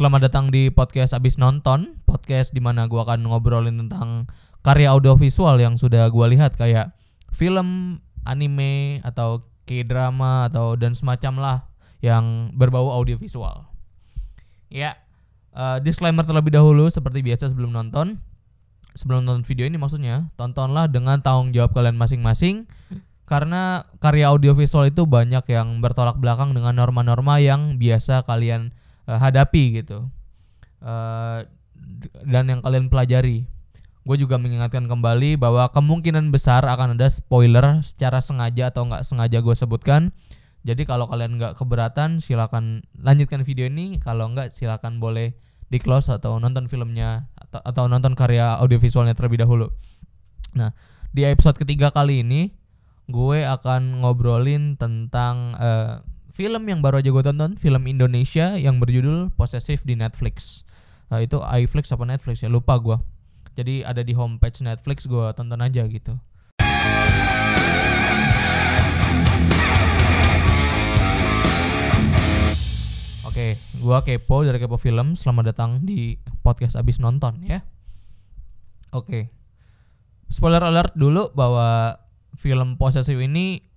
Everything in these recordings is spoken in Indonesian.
Selamat datang di podcast Abis Nonton, podcast di mana gue akan ngobrolin tentang karya audiovisual yang sudah gue lihat kayak film, anime atau K-drama atau dan semacam lah yang berbau audiovisual. Ya, uh, disclaimer terlebih dahulu seperti biasa sebelum nonton. Sebelum nonton video ini maksudnya, tontonlah dengan tanggung jawab kalian masing-masing karena karya audiovisual itu banyak yang bertolak belakang dengan norma-norma yang biasa kalian Eh, hadapi gitu uh, dan yang kalian pelajari. Gue juga mengingatkan kembali bahwa kemungkinan besar akan ada spoiler secara sengaja atau nggak sengaja gue sebutkan. Jadi kalau kalian nggak keberatan silakan lanjutkan video ini. Kalau nggak silakan boleh di close atau nonton filmnya atau, atau nonton karya audiovisualnya terlebih dahulu. Nah di episode ketiga kali ini gue akan ngobrolin tentang uh, film yang baru aja gue tonton film Indonesia yang berjudul Possessive di Netflix uh, itu iFlix apa Netflix ya lupa gue jadi ada di homepage Netflix gue tonton aja gitu Oke, gue kepo dari kepo film. Selamat datang di podcast abis nonton ya. Oke, spoiler alert dulu bahwa film Possessive ini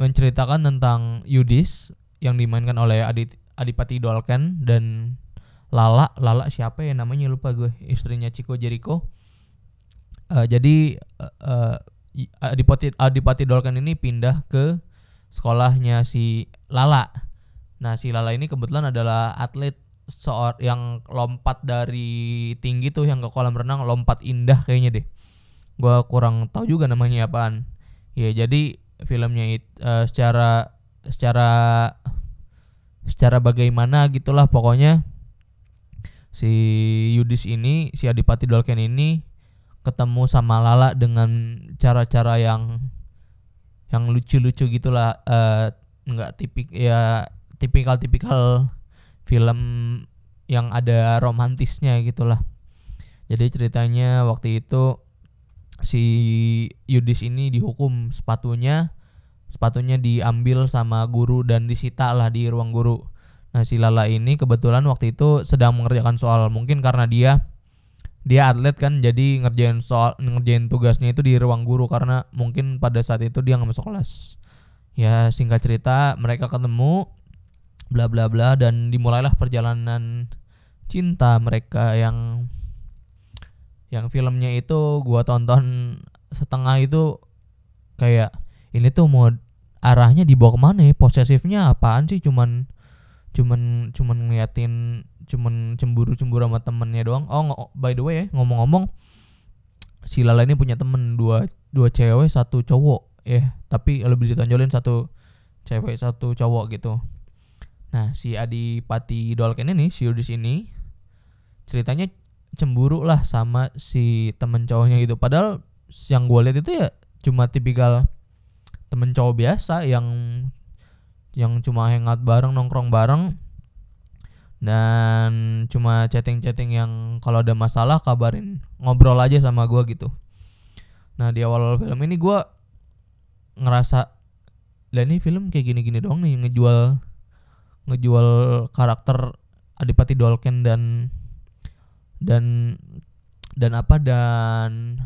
menceritakan tentang Yudis yang dimainkan oleh Adit Adipati Dolken dan Lala Lala siapa ya namanya lupa gue istrinya Chico Jericho uh, jadi uh, uh, Adipati Adipati Dolken ini pindah ke sekolahnya si Lala nah si Lala ini kebetulan adalah atlet seor yang lompat dari tinggi tuh yang ke kolam renang lompat indah kayaknya deh gue kurang tahu juga namanya apaan ya jadi filmnya itu uh, eh, secara secara secara bagaimana gitulah pokoknya si Yudis ini si Adipati Dolken ini ketemu sama Lala dengan cara-cara yang yang lucu-lucu gitulah eh, nggak tipik ya tipikal-tipikal film yang ada romantisnya gitulah jadi ceritanya waktu itu si Yudis ini dihukum sepatunya sepatunya diambil sama guru dan disita lah di ruang guru. Nah si Lala ini kebetulan waktu itu sedang mengerjakan soal mungkin karena dia dia atlet kan jadi ngerjain soal ngerjain tugasnya itu di ruang guru karena mungkin pada saat itu dia nggak masuk kelas. Ya singkat cerita mereka ketemu bla bla bla dan dimulailah perjalanan cinta mereka yang yang filmnya itu gua tonton setengah itu kayak ini tuh mau arahnya dibawa kemana ya posesifnya apaan sih cuman cuman cuman ngeliatin cuman cemburu cemburu sama temennya doang oh by the way ya ngomong-ngomong si Lala ini punya temen dua dua cewek satu cowok ya tapi lebih ditonjolin satu cewek satu cowok gitu nah si Adipati Dolken ini si di sini ceritanya cemburu lah sama si temen cowoknya gitu padahal yang gue lihat itu ya cuma tipikal temen cowok biasa yang yang cuma hangat bareng nongkrong bareng dan cuma chatting-chatting yang kalau ada masalah kabarin ngobrol aja sama gue gitu nah di awal film ini gue ngerasa lah ini film kayak gini-gini doang nih ngejual ngejual karakter Adipati Dolken dan dan dan apa dan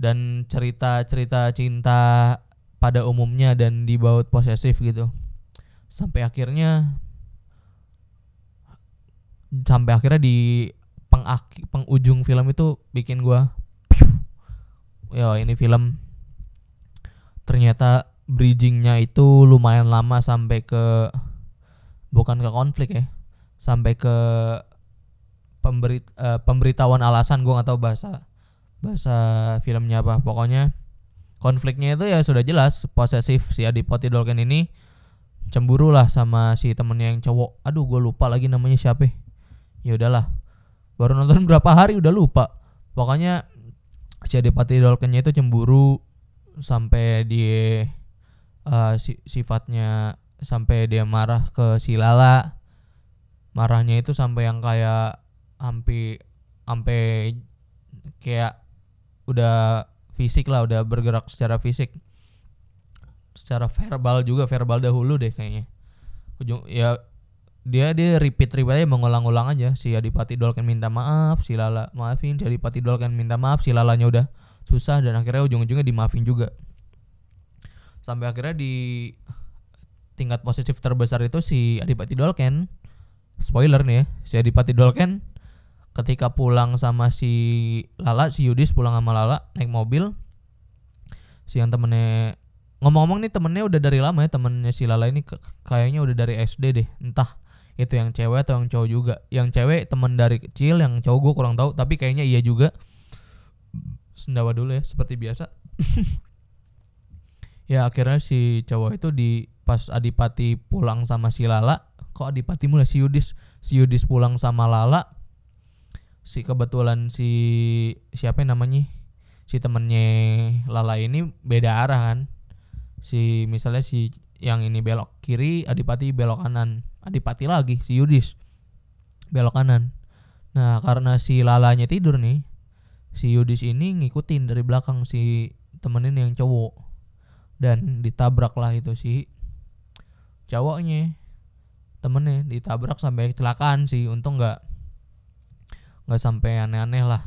dan cerita-cerita cinta pada umumnya dan dibaut posesif gitu sampai akhirnya sampai akhirnya di pengak pengujung film itu bikin gua ya ini film ternyata bridgingnya itu lumayan lama sampai ke bukan ke konflik ya sampai ke pemberi uh, eh, pemberitahuan alasan gue atau bahasa bahasa filmnya apa pokoknya konfliknya itu ya sudah jelas posesif si Adipati Dolken ini cemburu lah sama si temennya yang cowok aduh gue lupa lagi namanya siapa ya udahlah baru nonton berapa hari udah lupa pokoknya si Adipati Dolkennya itu cemburu sampai di uh, eh, si, sifatnya sampai dia marah ke si Lala marahnya itu sampai yang kayak sampai sampai kayak udah fisik lah udah bergerak secara fisik secara verbal juga verbal dahulu deh kayaknya ujung ya dia dia repeat repeat aja mengulang-ulang aja si Adipati Dolken minta maaf si Lala maafin si Adipati Dolken minta maaf si Lalanya udah susah dan akhirnya ujung-ujungnya dimaafin juga sampai akhirnya di tingkat positif terbesar itu si Adipati Dolken spoiler nih ya si Adipati Dolken ketika pulang sama si Lala si Yudis pulang sama Lala naik mobil si yang temennya ngomong-ngomong nih temennya udah dari lama ya temennya si Lala ini kayaknya udah dari SD deh entah itu yang cewek atau yang cowok juga yang cewek temen dari kecil yang cowok gue kurang tahu tapi kayaknya iya juga sendawa dulu ya seperti biasa ya akhirnya si cowok itu di pas Adipati pulang sama si Lala kok Adipati mulai ya? si Yudis si Yudis pulang sama Lala si kebetulan si siapa namanya si temennya Lala ini beda arah kan si misalnya si yang ini belok kiri Adipati belok kanan Adipati lagi si Yudis belok kanan nah karena si Lalanya tidur nih si Yudis ini ngikutin dari belakang si temenin yang cowok dan ditabrak lah itu si cowoknya temennya ditabrak sampai kecelakaan sih untung nggak nggak sampai aneh-aneh lah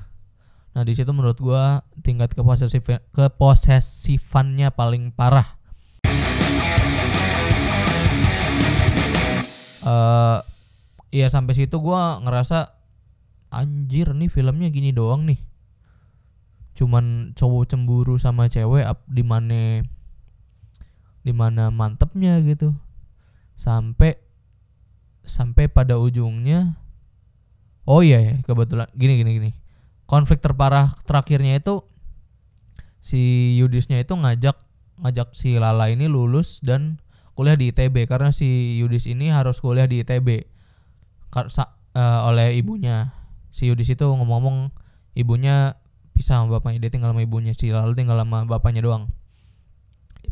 nah di situ menurut gue tingkat keposesif keposesifannya paling parah uh, ya sampai situ gue ngerasa anjir nih filmnya gini doang nih cuman cowok cemburu sama cewek di mana di mana mantepnya gitu sampai sampai pada ujungnya Oh iya iya. kebetulan gini gini gini. Konflik terparah terakhirnya itu si Yudisnya itu ngajak ngajak si Lala ini lulus dan kuliah di ITB karena si Yudis ini harus kuliah di ITB Kar uh, oleh ibunya. Si Yudis itu ngomong-ngomong ibunya pisah sama bapaknya, dia tinggal sama ibunya, si Lala tinggal sama bapaknya doang.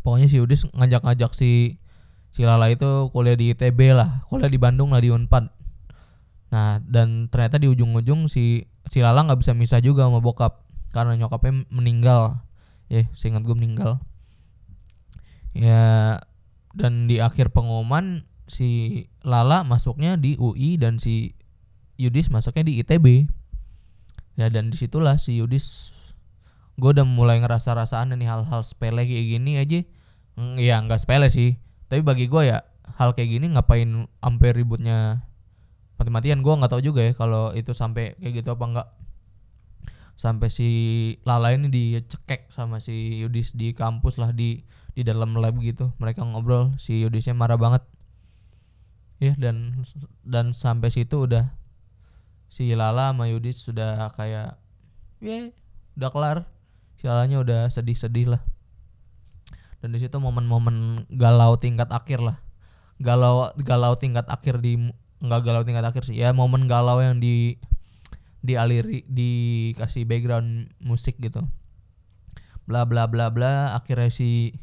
Pokoknya si Yudis ngajak-ngajak si si Lala itu kuliah di ITB lah, kuliah di Bandung lah di Unpad Nah, dan ternyata di ujung-ujung si si Lala nggak bisa misah juga sama bokap karena nyokapnya meninggal. Ya, yeah, seingat gue meninggal. Ya, dan di akhir pengumuman si Lala masuknya di UI dan si Yudis masuknya di ITB. Ya, dan disitulah si Yudis gue udah mulai ngerasa-rasaan nih hal-hal sepele kayak gini aja. Hmm, ya nggak sepele sih, tapi bagi gue ya hal kayak gini ngapain ampe ributnya mati-matian gue nggak tahu juga ya kalau itu sampai kayak gitu apa enggak sampai si Lala ini dicekek sama si Yudis di kampus lah di di dalam lab gitu mereka ngobrol si Yudisnya marah banget ya dan dan sampai situ udah si Lala sama Yudis sudah kayak ya udah kelar si Lalanya udah sedih-sedih lah dan di situ momen-momen galau tingkat akhir lah galau galau tingkat akhir di nggak galau tingkat akhir sih ya momen galau yang di dialiri dikasih background musik gitu bla bla bla bla akhirnya si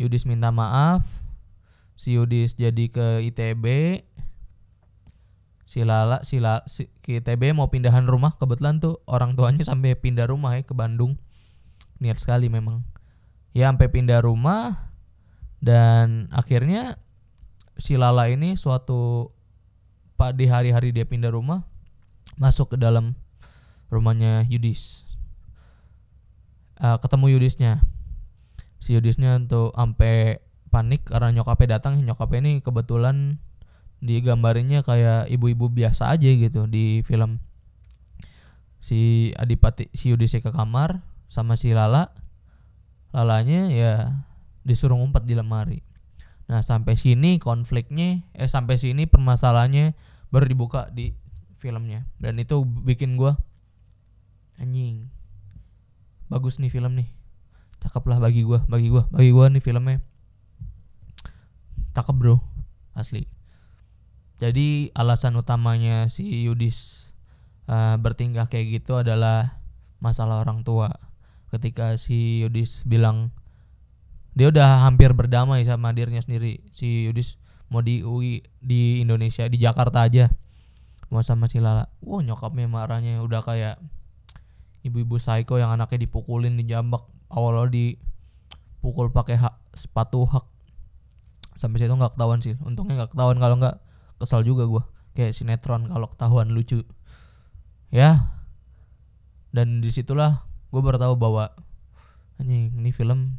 Yudis minta maaf si Yudis jadi ke ITB si Lala si, La, si ke ITB mau pindahan rumah kebetulan tuh orang tuanya sampai pindah rumah ya ke Bandung niat sekali memang ya sampai pindah rumah dan akhirnya si Lala ini suatu pak di hari-hari dia pindah rumah masuk ke dalam rumahnya Yudis uh, ketemu Yudisnya si Yudisnya untuk ampe panik karena nyokapnya datang nyokapnya ini kebetulan digambarinnya kayak ibu-ibu biasa aja gitu di film si Adipati si Yudisnya ke kamar sama si Lala lalanya ya disuruh ngumpet di lemari Nah, sampai sini konfliknya eh sampai sini permasalahannya baru dibuka di filmnya. Dan itu bikin gua anjing. Bagus nih film nih. Cakep lah bagi gua, bagi gua, bagi gua nih filmnya. Cakep, Bro. Asli. Jadi alasan utamanya si Yudis uh, eh, bertingkah kayak gitu adalah masalah orang tua. Ketika si Yudis bilang dia udah hampir berdamai sama dirinya sendiri si Yudis mau di UI di Indonesia di Jakarta aja mau sama si Lala wah nyokapnya marahnya udah kayak ibu-ibu psycho yang anaknya dipukulin dijambak awalnya pukul pakai hak sepatu hak sampai situ nggak ketahuan sih untungnya nggak ketahuan kalau nggak kesal juga gue kayak sinetron kalau ketahuan lucu ya dan disitulah gue baru tahu bahwa anjing ini film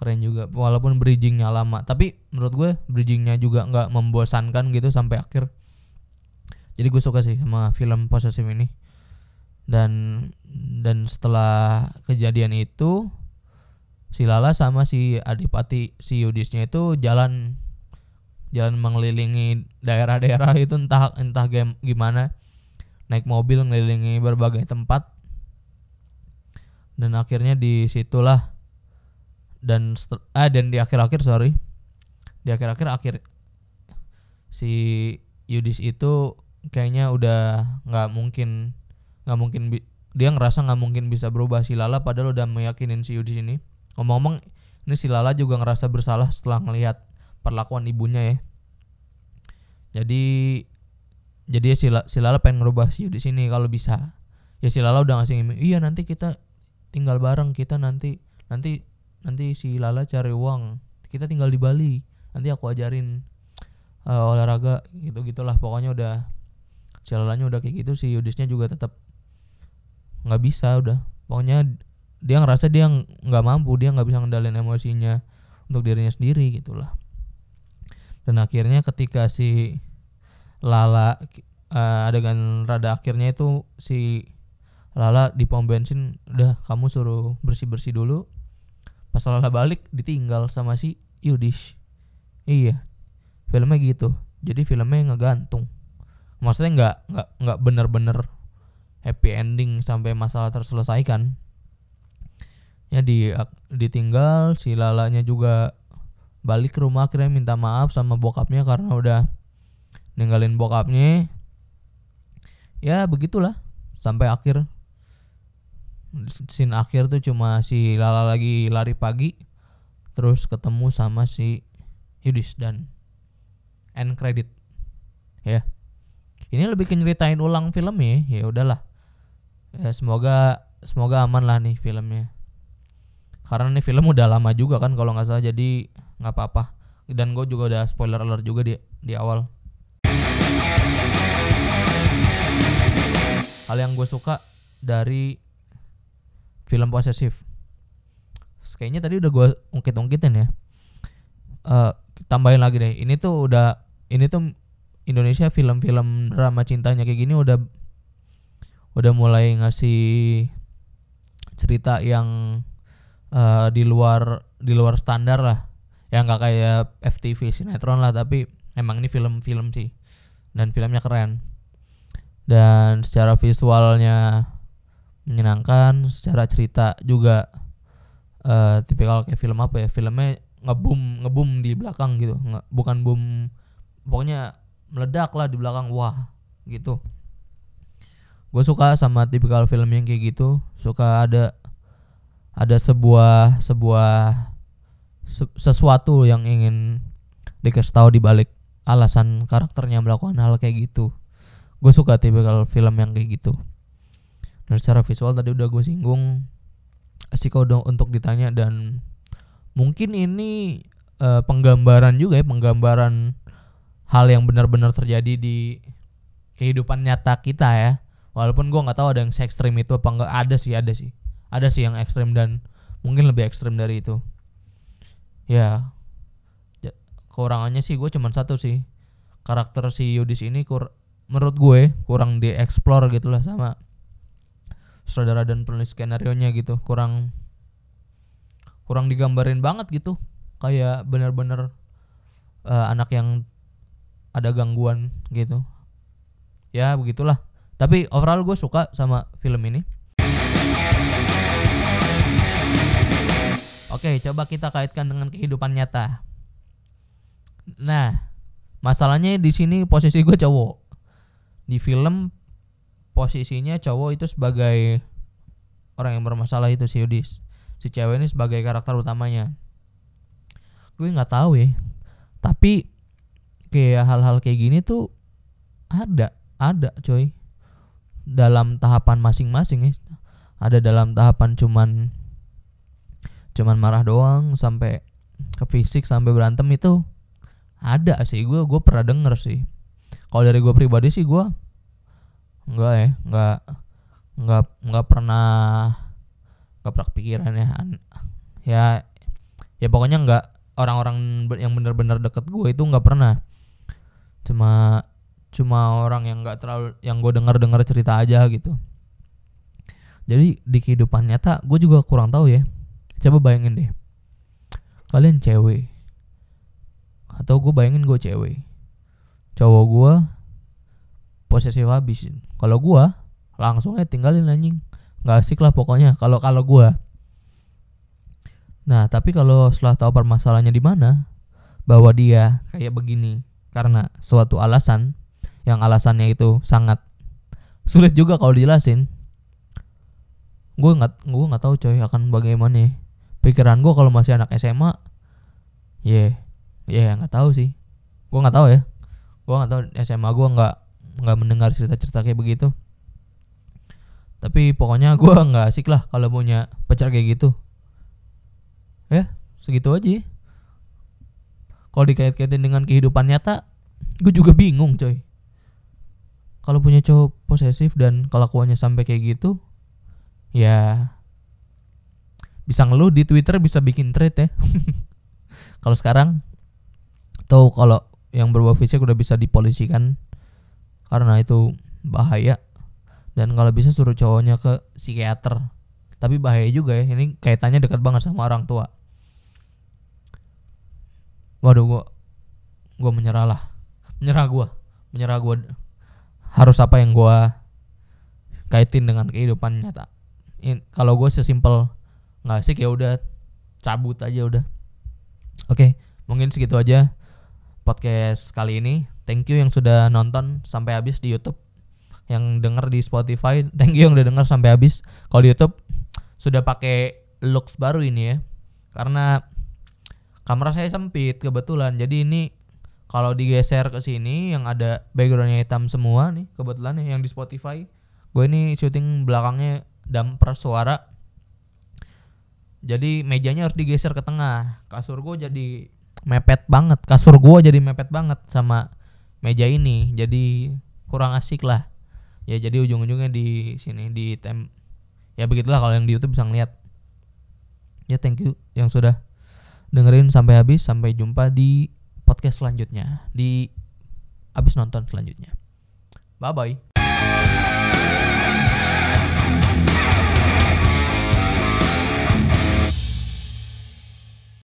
keren juga walaupun bridgingnya lama tapi menurut gue bridgingnya juga nggak membosankan gitu sampai akhir jadi gue suka sih sama film posesif ini dan dan setelah kejadian itu si Lala sama si Adipati si Yudisnya itu jalan jalan mengelilingi daerah-daerah itu entah entah game, gimana naik mobil mengelilingi berbagai tempat dan akhirnya disitulah dan ah dan di akhir-akhir sorry di akhir-akhir akhir si Yudis itu kayaknya udah nggak mungkin nggak mungkin dia ngerasa nggak mungkin bisa berubah si Lala padahal udah meyakinin si Yudis ini ngomong-ngomong ini si Lala juga ngerasa bersalah setelah melihat perlakuan ibunya ya jadi jadi ya si, La, si Lala pengen ngerubah si Yudis ini kalau bisa ya si Lala udah ngasih iya nanti kita tinggal bareng kita nanti nanti nanti si Lala cari uang kita tinggal di Bali nanti aku ajarin uh, olahraga gitu gitulah pokoknya udah si Lalanya udah kayak gitu si Yudisnya juga tetap nggak bisa udah pokoknya dia ngerasa dia nggak mampu dia nggak bisa ngendalin emosinya untuk dirinya sendiri gitulah dan akhirnya ketika si Lala uh, adegan rada akhirnya itu si Lala di pom bensin udah kamu suruh bersih bersih dulu pas lala balik ditinggal sama si Yudish iya filmnya gitu jadi filmnya ngegantung maksudnya nggak nggak nggak bener-bener happy ending sampai masalah terselesaikan ya di ditinggal si lalanya juga balik ke rumah akhirnya minta maaf sama bokapnya karena udah ninggalin bokapnya ya begitulah sampai akhir scene akhir tuh cuma si Lala lagi lari pagi terus ketemu sama si Yudis dan end credit ya ini lebih ke nyeritain ulang filmnya ya udahlah ya, semoga semoga aman lah nih filmnya karena nih film udah lama juga kan kalau nggak salah jadi nggak apa-apa dan gue juga udah spoiler alert juga di di awal hal yang gue suka dari film posesif kayaknya tadi udah gue ungkit-ungkitin ya uh, tambahin lagi deh ini tuh udah ini tuh Indonesia film-film drama cintanya kayak gini udah udah mulai ngasih cerita yang uh, di luar di luar standar lah yang nggak kayak FTV sinetron lah tapi emang ini film-film sih dan filmnya keren dan secara visualnya menyenangkan secara cerita juga uh, tipikal kayak film apa ya filmnya ngebum ngebum di belakang gitu Nge, bukan boom pokoknya meledak lah di belakang wah gitu gue suka sama tipikal film yang kayak gitu suka ada ada sebuah sebuah se, sesuatu yang ingin dikasih tahu di balik alasan karakternya melakukan hal kayak gitu gue suka tipikal film yang kayak gitu dan secara visual tadi udah gue singgung asik dong untuk ditanya dan mungkin ini uh, penggambaran juga ya penggambaran hal yang benar-benar terjadi di kehidupan nyata kita ya walaupun gue nggak tahu ada yang se ekstrim itu apa enggak ada sih ada sih ada sih yang ekstrim dan mungkin lebih ekstrim dari itu ya kekurangannya sih gue cuma satu sih karakter si Yudis ini kur menurut gue kurang dieksplor gitu lah sama Saudara dan penulis skenario nya gitu kurang kurang digambarin banget gitu kayak bener-bener uh, anak yang ada gangguan gitu ya begitulah tapi overall gue suka sama film ini oke coba kita kaitkan dengan kehidupan nyata nah masalahnya di sini posisi gue cowok di film posisinya cowok itu sebagai orang yang bermasalah itu si Yudis si cewek ini sebagai karakter utamanya gue nggak tahu ya tapi kayak hal-hal kayak gini tuh ada ada coy dalam tahapan masing-masing ya ada dalam tahapan cuman cuman marah doang sampai ke fisik sampai berantem itu ada sih gue gue pernah denger sih kalau dari gue pribadi sih gue enggak ya enggak enggak enggak pernah enggak pikiran ya ya ya pokoknya enggak orang-orang yang benar-benar deket gue itu enggak pernah cuma cuma orang yang enggak terlalu yang gue dengar dengar cerita aja gitu jadi di kehidupan nyata gue juga kurang tahu ya coba bayangin deh kalian cewek atau gue bayangin gue cewek cowok gue posesif habis kalau gua langsung aja tinggalin anjing nggak asik lah pokoknya kalau kalau gua nah tapi kalau setelah tahu permasalahannya di mana bahwa dia kayak begini karena suatu alasan yang alasannya itu sangat sulit juga kalau dijelasin gue nggak gue nggak tahu coy akan bagaimana ya. pikiran gue kalau masih anak SMA ya yeah, ya yeah, nggak tahu sih gue nggak tahu ya gue nggak tahu SMA gue nggak nggak mendengar cerita-cerita kayak begitu tapi pokoknya gue nggak asik lah kalau punya pacar kayak gitu ya segitu aja kalau dikait-kaitin dengan kehidupan nyata gue juga bingung coy kalau punya cowok posesif dan kelakuannya sampai kayak gitu ya bisa ngeluh di Twitter bisa bikin thread ya kalau sekarang tahu kalau yang berubah fisik udah bisa dipolisikan karena itu bahaya dan kalau bisa suruh cowoknya ke psikiater tapi bahaya juga ya ini kaitannya dekat banget sama orang tua waduh gua gua menyerah lah menyerah gua menyerah gua harus apa yang gua kaitin dengan kehidupan nyata kalau gue sesimpel nggak sih ya udah cabut aja udah oke okay, mungkin segitu aja podcast kali ini thank you yang sudah nonton sampai habis di YouTube yang denger di Spotify thank you yang udah denger sampai habis kalau di YouTube sudah pakai looks baru ini ya karena kamera saya sempit kebetulan jadi ini kalau digeser ke sini yang ada backgroundnya hitam semua nih kebetulan yang di Spotify gue ini syuting belakangnya damper suara jadi mejanya harus digeser ke tengah kasur gue jadi mepet banget kasur gue jadi mepet banget sama meja ini jadi kurang asik lah ya jadi ujung-ujungnya di sini di tem ya begitulah kalau yang di YouTube bisa ngeliat ya thank you yang sudah dengerin sampai habis sampai jumpa di podcast selanjutnya di abis nonton selanjutnya bye bye